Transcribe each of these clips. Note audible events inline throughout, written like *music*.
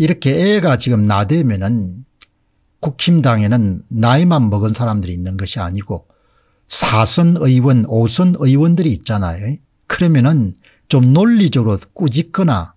이렇게 애가 지금 나대면은 국힘당에는 나이만 먹은 사람들이 있는 것이 아니고 사선 의원, 오선 의원들이 있잖아요. 그러면은 좀 논리적으로 꾸짖거나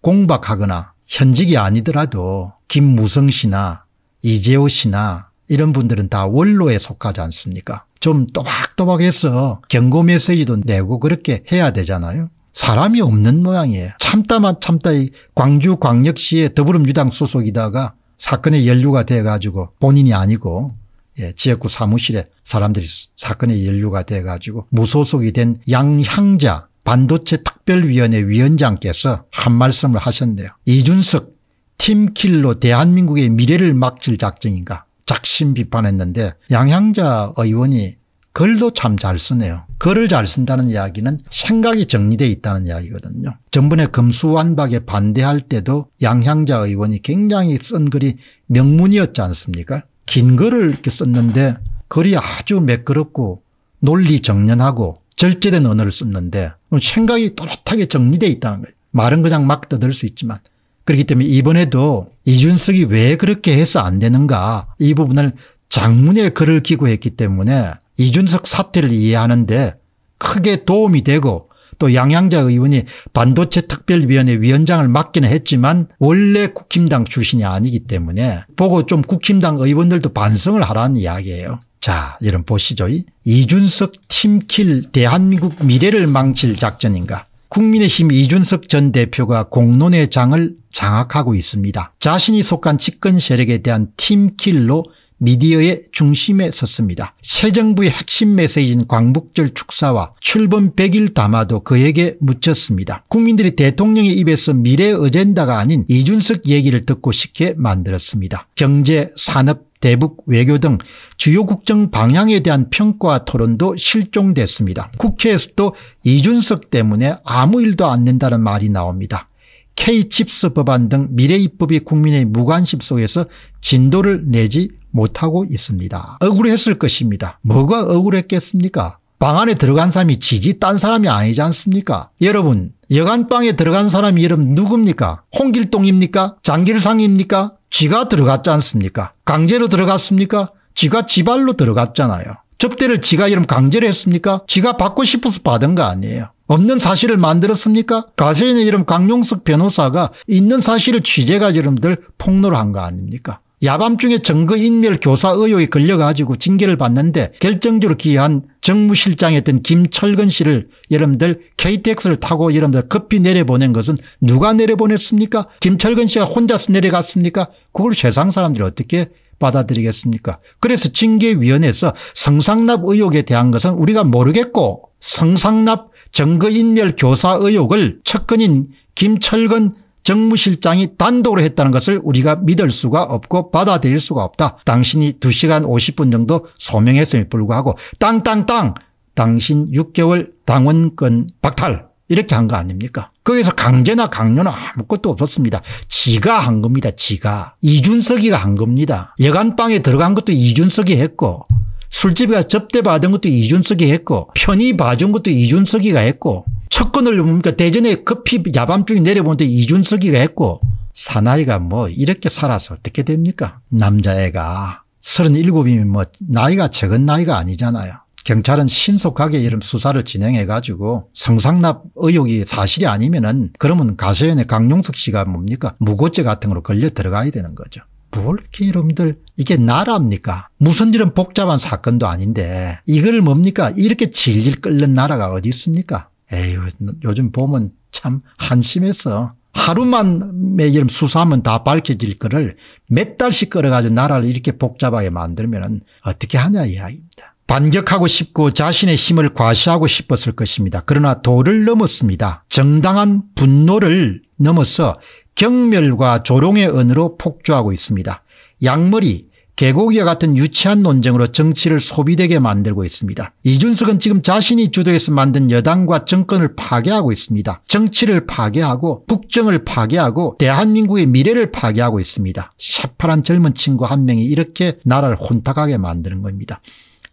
공박하거나 현직이 아니더라도 김무성 씨나 이재호 씨나 이런 분들은 다 원로에 속하지 않습니까? 좀 또박또박해서 경고 메시지도 내고 그렇게 해야 되잖아요. 사람이 없는 모양이에요. 참다만 참다 이 광주 광역시의 더불어민주당 소속이다가 사건의 연루가 돼 가지고 본인이 아니고 예, 지역구 사무실에 사람들이 사건의 연루가 돼 가지고 무소속이 된 양향자 반도체 특별위원회 위원장께서 한 말씀을 하셨네요. 이준석 팀킬로 대한민국의 미래를 막질 작정인가 작심 비판했는데 양향자 의원이 글도 참 잘 쓰네요. 글을 잘 쓴다는 이야기는 생각이 정리돼 있다는 이야기거든요. 전번에 금수완박에 반대할 때도 양향자 의원이 굉장히 쓴 글이 명문이었지 않습니까 긴 글을 이렇게 썼는데 글이 아주 매끄럽고 논리 정연하고 절제된 언어를 썼는데 생각이 또렷하게 정리돼 있다는 거예요. 말은 그냥 막 떠들 수 있지만 그렇기 때문에 이번에도 이준석이 왜 그렇게 해서 안 되는가 이 부분을 장문의 글을 기고했기 때문에 이준석 사태를 이해하는데 크게 도움이 되고 또 양양자 의원이 반도체 특별위원회 위원장을 맡기는 했지만 원래 국힘당 출신이 아니기 때문에 보고 좀 국힘당 의원들도 반성을 하라는 이야기예요. 자 이런 보시죠. 이준석 팀킬 대한민국 미래를 망칠 작전인가. 국민의힘 이준석 전 대표가 공론의 장을 장악하고 있습니다. 자신이 속한 집권 세력에 대한 팀킬로 미디어의 중심에 섰습니다. 새 정부의 핵심 메시지인 광복절 축사와 출범 100일 담화도 그에게 묻혔습니다. 국민들이 대통령의 입에서 미래 어젠다가 아닌 이준석 얘기를 듣고 싶게 만들었습니다. 경제, 산업, 대북, 외교 등 주요 국정 방향에 대한 평가와 토론도 실종됐습니다. 국회에서도 이준석 때문에 아무 일도 안 낸다는 말이 나옵니다. K칩스 법안 등 미래 입법이 국민의 무관심 속에서 진도를 내지 못하고 있습니다. 억울했을 것입니다. 뭐가 억울했겠습니까? 방 안에 들어간 사람이 지지 딴 사람이 아니지 않습니까? 여러분 여간방에 들어간 사람 이름 누굽니까? 홍길동입니까? 장길상입니까? 지가 들어갔지 않습니까? 강제로 들어갔습니까? 지가 지발로 들어갔잖아요. 접대를 지가 이름 강제로 했습니까? 지가 받고 싶어서 받은 거 아니에요. 없는 사실을 만들었습니까? 가세인의 이름 강용석 변호사가 있는 사실을 취재가 여러분들 폭로를 한 거 아닙니까? 야밤중에 증거인멸 교사 의혹에 걸려가지고 징계를 받는데 결정적으로 기여한 정무실장이었던 김철근 씨를 여러분들 KTX를 타고 여러분들 급히 내려보낸 것은 누가 내려보냈습니까? 김철근 씨가 혼자서 내려갔습니까? 그걸 세상 사람들이 어떻게 받아들이겠습니까? 그래서 징계위원회에서 성상납 의혹에 대한 것은 우리가 모르겠고 성상납 정거인멸 교사 의혹을 첫건인 김철근 정무실장이 단독으로 했다는 것을 우리가 믿을 수가 없고 받아들일 수가 없다. 당신이 2시간 50분 정도 소명했음에 불구하고 땅땅땅 당신 6개월 당원권 박탈 이렇게 한 거 아닙니까? 거기서 강제나 강요는 아무것도 없었습니다. 지가 한 겁니다. 지가. 이준석이가 한 겁니다. 여간방에 들어간 것도 이준석이 했고 술집에 접대받은 것도 이준석이 했고 편히 봐준 것도 이준석이가 했고 첫건을 뭡니까 대전에 급히 야밤중에 내려보는데 이준석이가 했고 사나이가 뭐 이렇게 살아서 어떻게 됩니까 남자애가 37이면 뭐 나이가 적은 나이가 아니잖아요. 경찰은 신속하게 이런 수사를 진행해 가지고 성상납 의혹이 사실이 아니면은 그러면 가세연의 강용석 씨가 뭡니까 무고죄 같은 걸로 걸려 들어가야 되는 거죠. 뭘 이렇게 이놈들 이게 나라입니까 무슨 이런 복잡한 사건도 아닌데 이걸 뭡니까 이렇게 질질 끓는 나라가 어디 있습니까 에휴, 요즘 보면 참 한심해서 하루만 매일 수사하면 다 밝혀질 거를 몇 달씩 끌어가지고 나라를 이렇게 복잡하게 만들면 어떻게 하냐 이야기입니다. 반격하고 싶고 자신의 힘을 과시하고 싶었을 것입니다. 그러나 도를 넘었습니다. 정당한 분노를 넘어서 경멸과 조롱의 은으로 폭주하고 있습니다. 양머리 개고기와 같은 유치한 논쟁으로 정치를 소비되게 만들고 있습니다. 이준석은 지금 자신이 주도해서 만든 여당과 정권을 파괴하고 있습니다. 정치를 파괴하고 국정을 파괴하고 대한민국의 미래를 파괴하고 있습니다. 새파란 젊은 친구 한 명이 이렇게 나라를 혼탁하게 만드는 겁니다.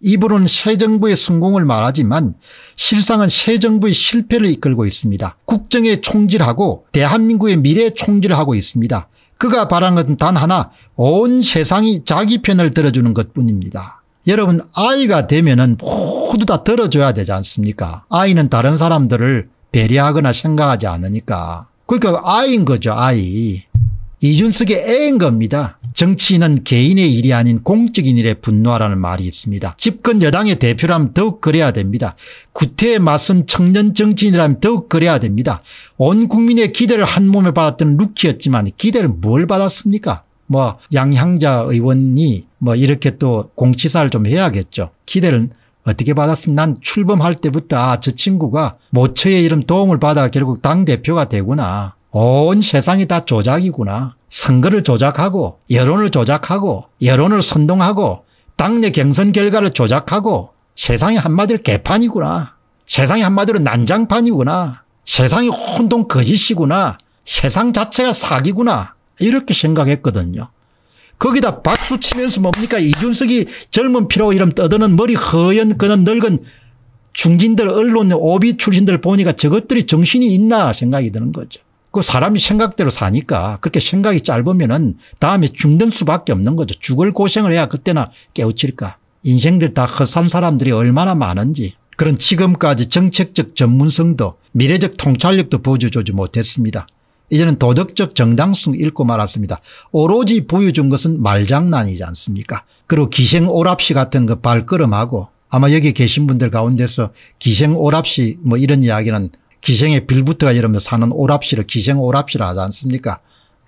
입으로는 새 정부의 성공을 말하지만 실상은 새 정부의 실패를 이끌고 있습니다. 국정의 총질하고 대한민국의 미래에 총질하고 있습니다. 그가 바란 것은 단 하나 온 세상이 자기 편을 들어주는 것뿐입니다. 여러분 아이가 되면 은 모두 다 들어줘야 되지 않습니까 아이는 다른 사람들을 배려하거나 생각하지 않으니까 그러니까 아이인 거죠 아이. 이준석의 애인 겁니다. 정치인은 개인의 일이 아닌 공적인 일에 분노하라는 말이 있습니다. 집권 여당의 대표라면 더욱 그래야 됩니다. 구태에 맞선 청년 정치인이라면 더욱 그래야 됩니다. 온 국민의 기대를 한 몸에 받았던 루키였지만 기대를 뭘 받았습니까? 뭐 양향자 의원이 뭐 이렇게 또 공치사를 좀 해야겠죠. 기대를 어떻게 받았으면 난 출범할 때부터 아, 저 친구가 모처의 이름 도움을 받아 결국 당대표가 되구나. 온 세상이 다 조작이구나. 선거를 조작하고 여론을 조작하고 여론을 선동하고 당내 경선 결과를 조작하고 세상이 한마디로 개판이구나. 세상이 한마디로 난장판이구나. 세상이 혼동 거짓이구나. 세상 자체가 사기구나. 이렇게 생각했거든요. 거기다 박수 치면서 뭡니까 이준석이 젊은 피로 이름 떠드는 머리 허연 그는 늙은 중진들 언론 오비 출신들 보니까 저것들이 정신이 있나 생각이 드는 거죠. 그 사람이 생각대로 사니까 그렇게 생각이 짧으면은 다음에 죽는 수밖에 없는 거죠. 죽을 고생을 해야 그때나 깨우칠까. 인생들 다 허산 사람들이 얼마나 많은지 그런 지금까지 정책적 전문성도 미래적 통찰력도 보여주지 못했습니다. 이제는 도덕적 정당성 잃고 말았습니다. 오로지 보여준 것은 말장난이지 않습니까 그리고 기생오랍시 같은 거 발걸음하고 아마 여기 계신 분들 가운데서 기생오랍시 뭐 이런 이야기는 기생의 빌부터가 이러면 사는 오랍시를 기생 오랍시라 하지 않습니까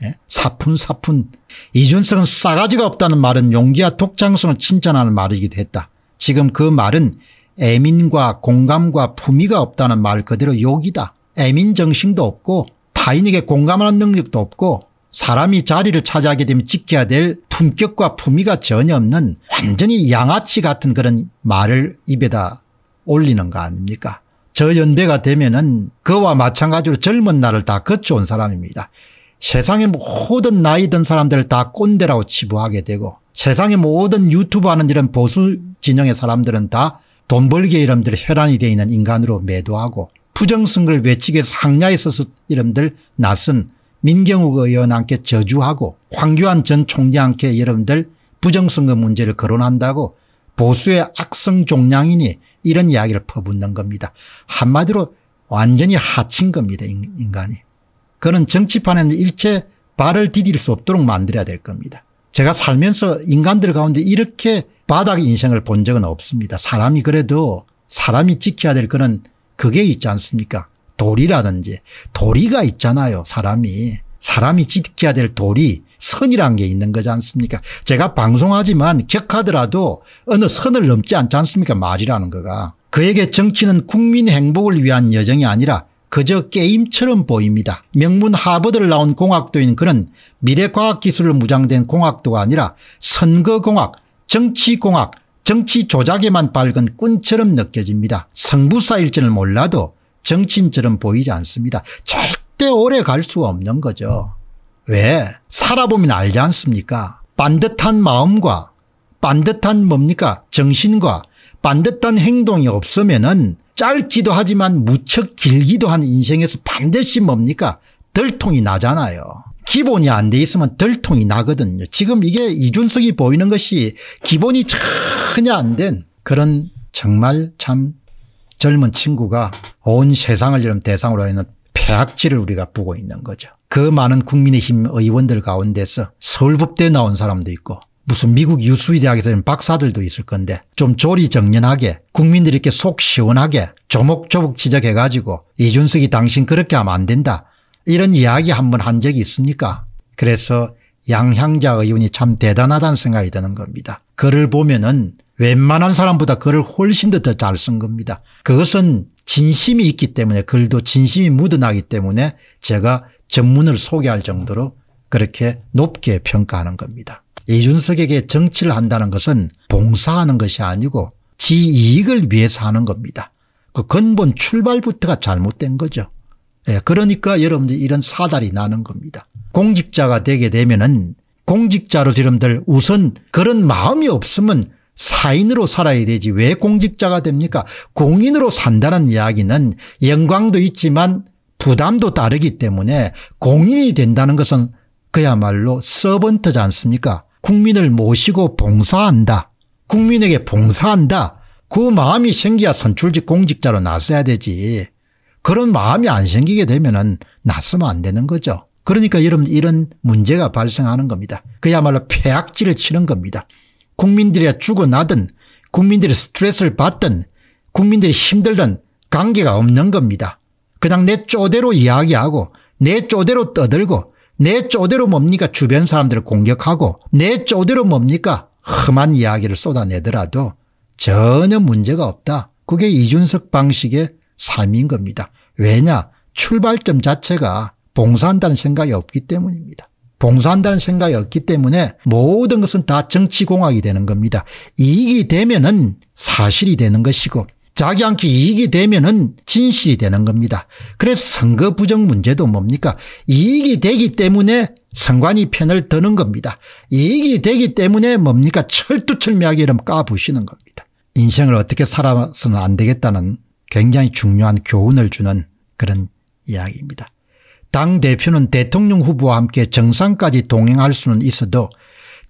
예? 사푼사푼 이준석은 싸가지가 없다는 말은 용기와 독창성을 칭찬하는 말이기도 했다. 지금 그 말은 애민과 공감과 품위가 없다는 말 그대로 욕이다. 애민 정신도 없고 타인에게 공감하는 능력도 없고 사람이 자리를 차지하게 되면 지켜야 될 품격과 품위가 전혀 없는 완전히 양아치 같은 그런 말을 입에다 올리는 거 아닙니까 저 연배가 되면은 그와 마찬가지로 젊은 날을 다 거쳐온 사람입니다. 세상의 모든 나이 든 사람들을 다 꼰대라고 치부하게 되고 세상의 모든 유튜브 하는 이런 보수 진영의 사람들은 다 돈 벌기 이름들 혈안이 되어 있는 인간으로 매도하고 부정선을외치게상냐서 항야에 서서 이름들 낯선 민경욱 의원한테 저주하고 황교안 전 총리한테 여러분들 부정선거 문제를 거론한다고 보수의 악성 종량이니 이런 이야기를 퍼붓는 겁니다. 한마디로 완전히 하친 겁니다. 인간이. 그는 정치판에 일체 발을 디딜 수 없도록 만들어야 될 겁니다. 제가 살면서 인간들 가운데 이렇게 바닥 인생을 본 적은 없습니다. 사람이 그래도 사람이 지켜야 될 그런 그게 있지 않습니까? 도리라든지 도리가 있잖아요. 사람이. 사람이 지켜야 될 도리 선이란 게 있는 거지 않습니까 제가 방송하지만 격하더라도 어느 선을 넘지 않지 않습니까 말이라는 거가 그에게 정치는 국민 행복을 위한 여정이 아니라 그저 게임처럼 보입니다. 명문 하버드를 나온 공학도인 그는 미래과학기술을 무장된 공학도가 아니라 선거공학 정치공학 정치 조작에만 밝은 꾼처럼 느껴집니다. 성부사일지는 몰라도 정치인처럼 보이지 않습니다. 절 절대 오래 갈 수가 없는 거죠. 왜? 살아보면 알지 않습니까? 반듯한 마음과 반듯한 뭡니까? 정신과 반듯한 행동이 없으면은 짧기도 하지만 무척 길기도 한 인생에서 반드시 뭡니까? 덜통이 나잖아요. 기본이 안 돼 있으면 덜통이 나거든요. 지금 이게 이준석이 보이는 것이 기본이 전혀 안 된 그런 정말 참 젊은 친구가 온 세상을 이런 대상으로 하는 최악지를 우리가 보고 있는 거죠. 그 많은 국민의힘 의원들 가운데서 서울법대 나온 사람도 있고 무슨 미국 유수의 대학에서는 박사들도 있을 건데 좀 조리정연하게 국민들이 이렇게 속 시원하게 조목조목 지적해 가지고 이준석이 당신 그렇게 하면 안 된다 이런 이야기 한 번 한 적이 있습니까 그래서 양향자 의원이 참 대단하다는 생각이 드는 겁니다. 그를 보면 은 웬만한 사람보다 그를 훨씬 더 잘 쓴 겁니다. 그것은 진심이 있기 때문에 글도 진심이 묻어나기 때문에 제가 전문을 소개할 정도로 그렇게 높게 평가하는 겁니다. 이준석에게 정치를 한다는 것은 봉사하는 것이 아니고 지 이익을 위해서 하는 겁니다. 그 근본 출발부터가 잘못된 거죠. 예, 그러니까 여러분들 이런 사달이 나는 겁니다. 공직자가 되게 되면은 공직자로 여러분들 우선 그런 마음이 없으면 사인으로 살아야 되지 왜 공직자가 됩니까 공인으로 산다는 이야기는 영광도 있지만 부담도 따르기 때문에 공인이 된다는 것은 그야말로 서번트지 않습니까 국민을 모시고 봉사한다 국민에게 봉사한다 그 마음이 생겨야 선출직 공직자로 나서야 되지 그런 마음이 안 생기게 되면 은 나서면 안 되는 거죠 그러니까 여러분 이런 문제가 발생하는 겁니다 그야말로 폐악질을 치는 겁니다 국민들이 죽어나든 국민들이 스트레스를 받든 국민들이 힘들든 관계가 없는 겁니다. 그냥 내 쪼대로 이야기하고 내 쪼대로 떠들고 내 쪼대로 뭡니까 주변 사람들을 공격하고 내 쪼대로 뭡니까 험한 이야기를 쏟아내더라도 전혀 문제가 없다. 그게 이준석 방식의 삶인 겁니다. 왜냐 출발점 자체가 봉사한다는 생각이 없기 때문입니다. 봉사한다는 생각이 없기 때문에 모든 것은 다 정치공학이 되는 겁니다. 이익이 되면은 사실이 되는 것이고 자기 않게 이익이 되면은 진실이 되는 겁니다. 그래서 선거 부정 문제도 뭡니까? 이익이 되기 때문에 선관위 편을 드는 겁니다. 이익이 되기 때문에 뭡니까? 철두철미하게 이름 까부시는 겁니다. 인생을 어떻게 살아서는 안 되겠다는 굉장히 중요한 교훈을 주는 그런 이야기입니다. 당대표는 대통령 후보와 함께 정상까지 동행할 수는 있어도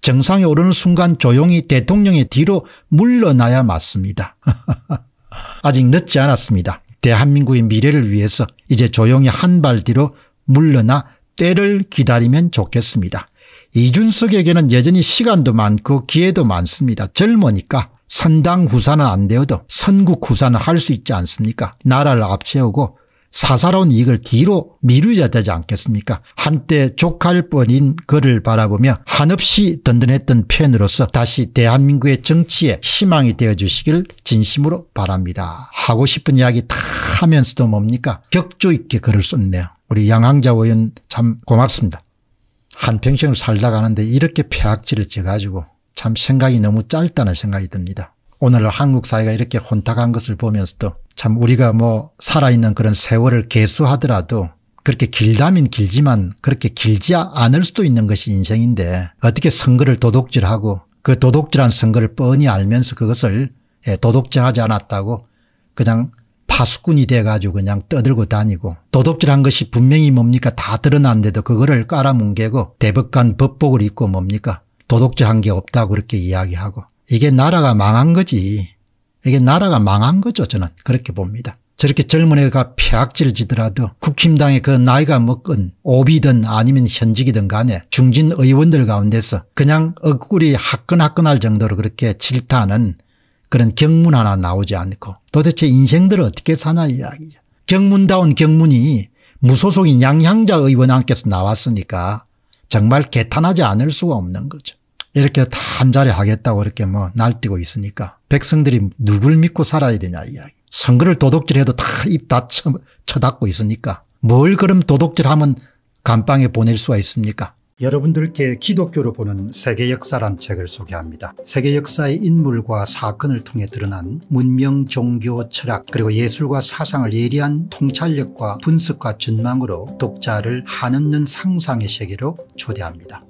정상에 오르는 순간 조용히 대통령의 뒤로 물러나야 맞습니다. *laughs* 아직 늦지 않았습니다. 대한민국의 미래를 위해서 이제 조용히 한 발 뒤로 물러나 때를 기다리면 좋겠습니다. 이준석에게는 여전히 시간도 많고 기회도 많습니다. 젊으니까 선당 후사는 안 되어도 선국 후사는 할 수 있지 않습니까? 나라를 앞세우고 사사로운 이익을 뒤로 미루어야 되지 않겠습니까 한때 족할 뻔인 그를 바라보며 한없이 든든했던 팬으로서 다시 대한민국의 정치에 희망이 되어주시길 진심으로 바랍니다. 하고 싶은 이야기 다 하면서도 뭡니까 격조 있게 글을 썼네요. 우리 양항자 의원 참 고맙습니다. 한평생을 살다 가는데 이렇게 폐악지를 져가지고 참 생각이 너무 짧다는 생각이 듭니다. 오늘 한국 사회가 이렇게 혼탁한 것을 보면서도 참 우리가 뭐 살아있는 그런 세월을 개수하더라도 그렇게 길다면 길지만 그렇게 길지 않을 수도 있는 것이 인생인데 어떻게 선거를 도둑질하고 그 도둑질한 선거를 뻔히 알면서 그것을 예, 도둑질하지 않았다고 그냥 파수꾼이 돼가지고 그냥 떠들고 다니고 도둑질한 것이 분명히 뭡니까 다 드러났는데도 그거를 깔아뭉개고 대법관 법복을 입고 뭡니까 도둑질한 게 없다고 그렇게 이야기하고 이게 나라가 망한 거지. 이게 나라가 망한 거죠 저는 그렇게 봅니다. 저렇게 젊은 애가 폐악질 지더라도 국힘당의 그 나이가 먹은 오비든 아니면 현직이든 간에 중진 의원들 가운데서 그냥 억구리 하끈하끈할 정도로 그렇게 질타하는 그런 경문 하나 나오지 않고 도대체 인생들을 어떻게 사나 이야기죠. 경문다운 경문이 무소속인 양향자 의원한테서 나왔으니까 정말 개탄하지 않을 수가 없는 거죠. 이렇게 다 한자리 하겠다고 이렇게 뭐 날뛰고 있으니까 백성들이 누굴 믿고 살아야 되냐 이야기. 선거를 도둑질해도 다 입 다 쳐닫고 있으니까 뭘 그럼 도둑질하면 감방에 보낼 수가 있습니까? 여러분들께 기독교로 보는 세계 역사란 책을 소개합니다. 세계 역사의 인물과 사건을 통해 드러난 문명, 종교, 철학 그리고 예술과 사상을 예리한 통찰력과 분석과 전망으로 독자를 한없는 상상의 세계로 초대합니다.